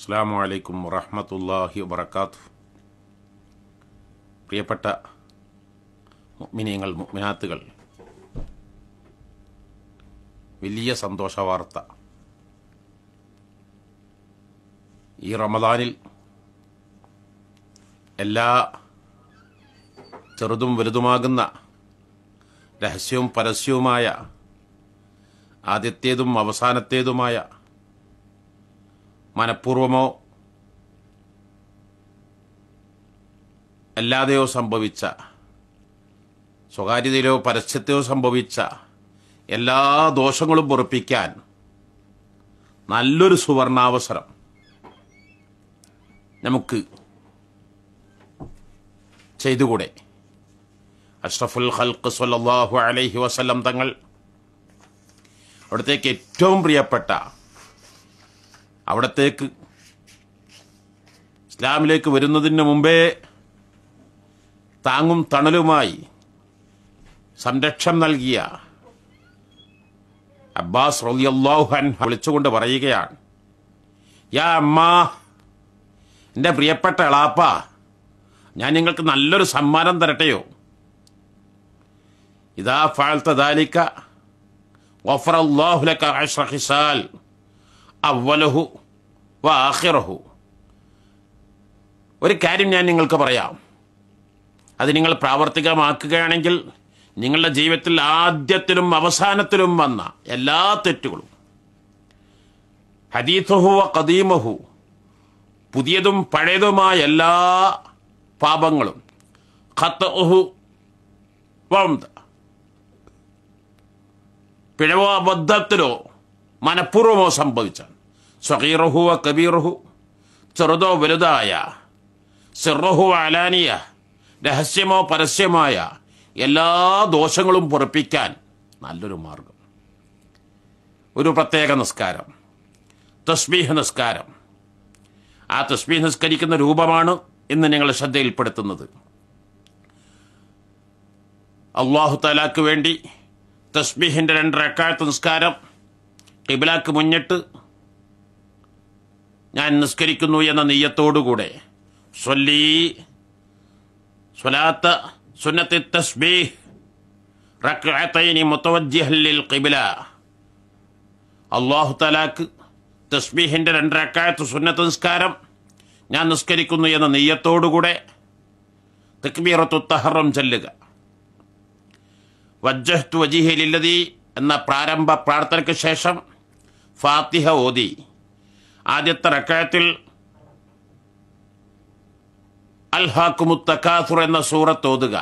അസ്സാം വലൈക്കും വറഹമത്തല്ലാഹി വബർക്കാത്തു പ്രിയപ്പെട്ട മിനിയങ്ങൾ മിനാത്തുകൾ വലിയ സന്തോഷ വാർത്ത ഈ റമദാനിൽ എല്ലാ ചെറുതും വലുതുമാകുന്ന രഹസ്യവും പരസ്യവുമായ ആദ്യത്തേതും അവസാനത്തേതുമായ മനഃപൂർവമോ അല്ലാതെയോ സംഭവിച്ച സ്വകാര്യതയിലോ പരസ്യത്തെയോ സംഭവിച്ച എല്ലാ ദോഷങ്ങളും പൊറപ്പിക്കാൻ നല്ലൊരു സുവർണാവസരം നമുക്ക് ചെയ്തുകൂടെ അഷ്റഫുൽ ഹൽക്ക് സൊല്ലാഹു അലഹി വസ്ലം തങ്ങൾ അവിടത്തേക്ക് ഏറ്റവും പ്രിയപ്പെട്ട അവിടത്തേക്ക് ഇസ്ലാമിലേക്ക് വരുന്നതിന് മുമ്പേ താങ്ങും തണലുമായി സംരക്ഷണം നൽകിയ അബ്ബാസ് റലിയല്ലാഹുഹൻ വിളിച്ചുകൊണ്ട് പറയുകയാണ് യാ അമ്മ എൻ്റെ പ്രിയപ്പെട്ട എളാപ്പ ഞാൻ നിങ്ങൾക്ക് നല്ലൊരു സമ്മാനം തരട്ടെയോ ഇതാ ഫാൽത്ത ദാലിക്ക വഫറല്ലാഹുലക്ക അവലഹു വാഹിറഹു ഒരു കാര്യം ഞാൻ നിങ്ങൾക്ക് പറയാം അത് നിങ്ങൾ പ്രാവർത്തികമാക്കുകയാണെങ്കിൽ നിങ്ങളുടെ ജീവിതത്തിൽ ആദ്യത്തിലും അവസാനത്തിലും വന്ന എല്ലാ തെറ്റുകളും വ കദീമഹു പുതിയതും പഴയതുമായ എല്ലാ പാപങ്ങളും ഖത്തഹു വംത പിഴവോ അബദ്ധത്തിലോ മനഃപൂർവമോ സംഭവിച്ചാണ് സ്വഹീറഹു കബീറുഹു ചെറുതോ വലുതായ സിറുഹു അലാനിയ രഹസ്യമോ പരസ്യമായ എല്ലാ ദോഷങ്ങളും പൊറപ്പിക്കാൻ നല്ലൊരു മാർഗം ഒരു പ്രത്യേക നിസ്കാരം തസ്മീഹ നിസ്കാരം ആ തസ്മീഹ നിസ്കരിക്കുന്ന രൂപമാണ് ഇന്ന് ഞങ്ങൾ ശ്രദ്ധയിൽപ്പെടുത്തുന്നത് അള്ളാഹു തലാക്ക് വേണ്ടി തസ്മീഹിൻ്റെ രണ്ട് റക്കാഴത്ത് നിസ്കാരം കിബിലാക്ക് മുന്നിട്ട് ഞാൻ നിസ്കരിക്കുന്നു എന്ന നെയ്യത്തോടുകൂടെ സ്വല്ലി സ്വലാത്ത സുന്നത്തി തസ്ബീഹ് റക്അത്തൈനി മുത്തവജ്ജിഹല്ലിൽ ഖിബില അള്ളാഹു തലാക്ക് തസ്ബീഹിൻ്റെ രണ്ട് റക്കായത്ത് സുന്നത്ത് നിസ്കാരം ഞാൻ നിസ്കരിക്കുന്നു എന്ന നെയ്യത്തോടുകൂടെ തക്ബീറത്തു തഹറം ചെല്ലുക വജ്ജഹ്തു വജിഹലില്ലതി എന്ന പ്രാരംഭ പ്രാർത്ഥനയ്ക്ക് ശേഷം ഫാത്തിഹ ഓതി ആദ്യത്തെ റക്കായത്തിൽ അൽഹാക്കുമുത്തക്കാസുർ എന്ന സൂറത്ത് ഓതുക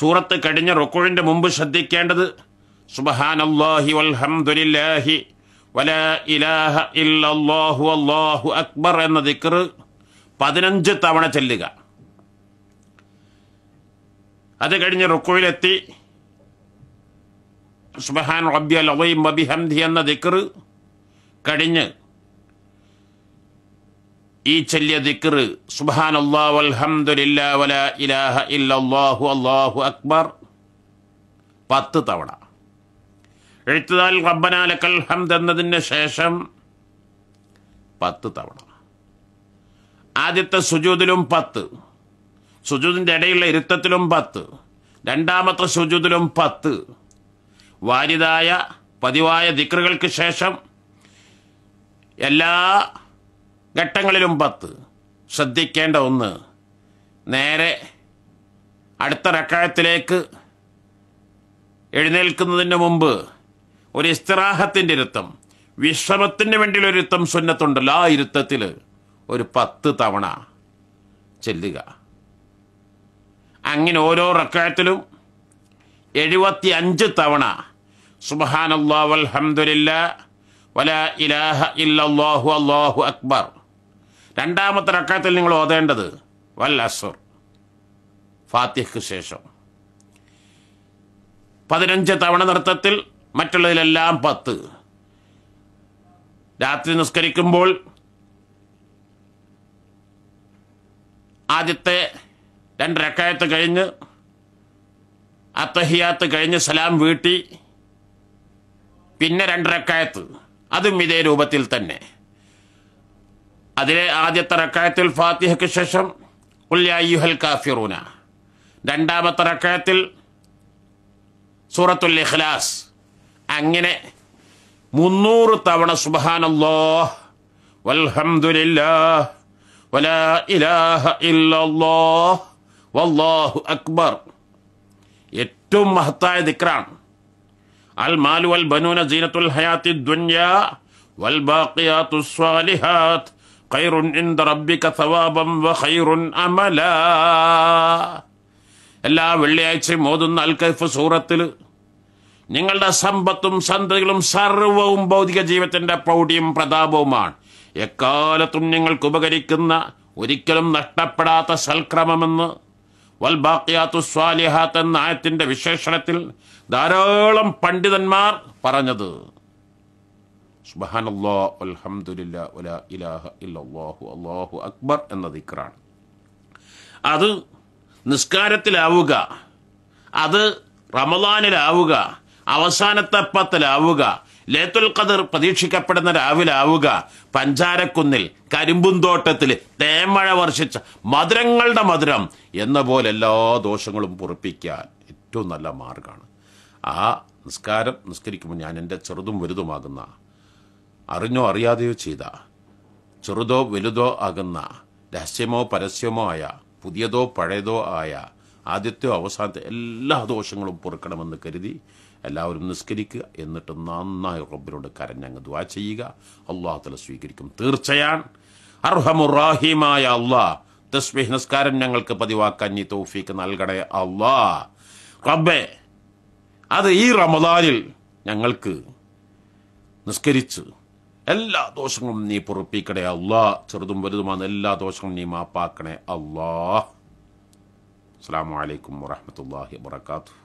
സൂറത്ത് കഴിഞ്ഞ റൊക്കുഴിൻ്റെ മുമ്പ് ശ്രദ്ധിക്കേണ്ടത് സുബഹാനല്ലാഹി വൽഹംദുലില്ലാഹി വല ഇലാഹ ഇല്ലല്ലാഹു അല്ലാഹു അക്ബർ എന്ന ദിക്ർ പതിനഞ്ച് തവണ ചെല്ലുക അത് കഴിഞ്ഞ് റുക്കുവിലെത്തി സുബഹാൻ റബ്ബിയൽ അവയും ബിഹംദി എന്ന ദിക്കറ് കഴിഞ്ഞ് ഈ ചെല്ലിയ ദിക്കറ് സുബഹാൻ അള്ളാഹു ഇലാഹ ഇല്ലല്ലാഹു അല്ലാഹു അക്ബർ പത്ത് തവണ എഴുത്തുതാൽ റബ്ബനാലക്കൽ ഹംദ് എന്നതിന് ശേഷം പത്ത് തവണ ആദ്യത്തെ സുജൂതിലും പത്ത് സുജൂതിൻ്റെ ഇടയിലുള്ള ഇരുത്തത്തിലും പത്ത് രണ്ടാമത്തെ സുജൂതിലും പത്ത് വാരിതായ പതിവായ ദിക്റുകൾക്ക് ശേഷം എല്ലാ ഘട്ടങ്ങളിലും പത്ത് ശ്രദ്ധിക്കേണ്ട ഒന്ന് നേരെ അടുത്ത റക്കായത്തിലേക്ക് എഴുന്നേൽക്കുന്നതിന് മുമ്പ് ഒരു ഇസ്തിറാഹത്തിൻ്റെ ഇരുത്തം വിശ്രമത്തിന് വേണ്ടിയുള്ള ഒരു ഇരുത്തം സുന്നത്തുണ്ടല്ലോ ആ ഇരുത്തത്തിൽ ഒരു പത്ത് തവണ ചെല്ലുക അങ്ങനെ ഓരോ റക്കായത്തിലും എഴുപത്തി അഞ്ച് തവണ സുബഹാനല്ലാ വൽഹംദുലില്ല ഇലാഹ അള്ളാഹു അക്ബർ രണ്ടാമത്തെ റക്കാത്തിൽ നിങ്ങൾ ഓതേണ്ടത് വൽ അസുർ ഫാത്തിഹ്ക്ക് ശേഷം പതിനഞ്ച് തവണ നൃത്തത്തിൽ മറ്റുള്ളതിലെല്ലാം പത്ത് രാത്രി നിസ്കരിക്കുമ്പോൾ ആദ്യത്തെ രണ്ട് രക്കായത്ത് കഴിഞ്ഞ് അത്തഹിയാത്ത് കഴിഞ്ഞ് സലാം വീട്ടി പിന്നെ രണ്ടരക്കായത്ത് അതും ഇതേ രൂപത്തിൽ തന്നെ അതിലെ ആദ്യത്തെ റക്കായത്തിൽ ഫാത്തിഹയ്ക്ക് ശേഷം ഉല്യായുഹൽ കാഫിറൂന രണ്ടാമത്തെ റക്കായത്തിൽ സൂറത്തുൽ ഇഖ്ലാസ് അങ്ങനെ മുന്നൂറ് തവണ സുബഹാനല്ലോ വൽഹംദുലില്ലാ വലാ ഇലാഹ ഇല്ലല്ലോ വല്ലാഹു അക്ബർ ഏറ്റവും മഹത്തായ ദിക്റാണ് അൽ മാലു വൽ ബനൂന ജീനത്തുൽ ഹയാത്തി ദുന്യ വൽ ബാഖിയാത്തു സ്വാലിഹാത്ത് ഖൈറുൻ ഇൻദ റബ്ബിക സവാബം വ ഖൈറുൻ അമല എല്ലാ വെള്ളിയാഴ്ചയും ഓതുന്ന അൽ സൂറത്തിൽ നിങ്ങളുടെ സമ്പത്തും സന്തതികളും സർവവും ഭൗതിക ജീവിതത്തിന്റെ പ്രൗഢിയും പ്രതാപവുമാണ് എക്കാലത്തും നിങ്ങൾക്ക് ഉപകരിക്കുന്ന ഒരിക്കലും നഷ്ടപ്പെടാത്ത സൽക്രമമെന്ന് വൽ സ്വാലിഹാത്ത് എന്ന ആയത്തിൻ്റെ വിശേഷണത്തിൽ ധാരാളം പണ്ഡിതന്മാർ പറഞ്ഞത് അക്ബർ എന്ന ദിക്റാണ് അത് നിസ്കാരത്തിലാവുക അത് റമദാനിലാവുക അവസാനത്തെപ്പത്തിലാവുക ലേത്തുൽ ഖദർ പ്രതീക്ഷിക്കപ്പെടുന്ന രാവിലെ ആവുക പഞ്ചാരക്കുന്നിൽ കരിമ്പുന്തോട്ടത്തിൽ തേമഴ വർഷിച്ച മധുരങ്ങളുടെ മധുരം എന്ന പോലെ എല്ലാ ദോഷങ്ങളും പുറപ്പിക്കാൻ ഏറ്റവും നല്ല മാർഗമാണ് ആ നിസ്കാരം നിസ്കരിക്കുമ്പോൾ ഞാൻ എൻ്റെ ചെറുതും വലുതുമാകുന്ന അറിഞ്ഞോ അറിയാതെയോ ചെയ്ത ചെറുതോ വലുതോ ആകുന്ന രഹസ്യമോ പരസ്യമോ ആയ പുതിയതോ പഴയതോ ആയ ആദ്യത്തെയോ അവസാനത്തെ എല്ലാ ദോഷങ്ങളും പുറക്കണമെന്ന് കരുതി എല്ലാവരും നിസ്കരിക്കുക എന്നിട്ട് നന്നായി റബ്ബിനോട് കരഞ്ഞങ്ങ് ദ്വാ ചെയ്യുക അള്ളാഹുത്തല സ്വീകരിക്കും തീർച്ചയാണ് അർഹമുറാഹിമായ അള്ളാഹ് തസ്മിഹ് നിസ്കാരം ഞങ്ങൾക്ക് പതിവാക്കാൻ ഈ തോഫീക്ക് നൽകണേ അള്ളാ റബ്ബെ അത് ഈ റമദാനിൽ ഞങ്ങൾക്ക് നിസ്കരിച്ച് എല്ലാ ദോഷങ്ങളും നീ പൊറപ്പിക്കണേ അള്ളാ ചെറുതും വലുതുമാണ് എല്ലാ ദോഷങ്ങളും നീ മാപ്പാക്കണേ അള്ളാ അസ്സാം വലൈക്കും വാഹമത്തല്ലാഹി വാത്തു